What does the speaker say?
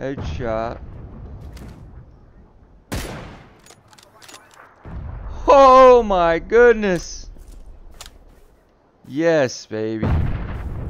Headshot. Oh my goodness. Yes, baby.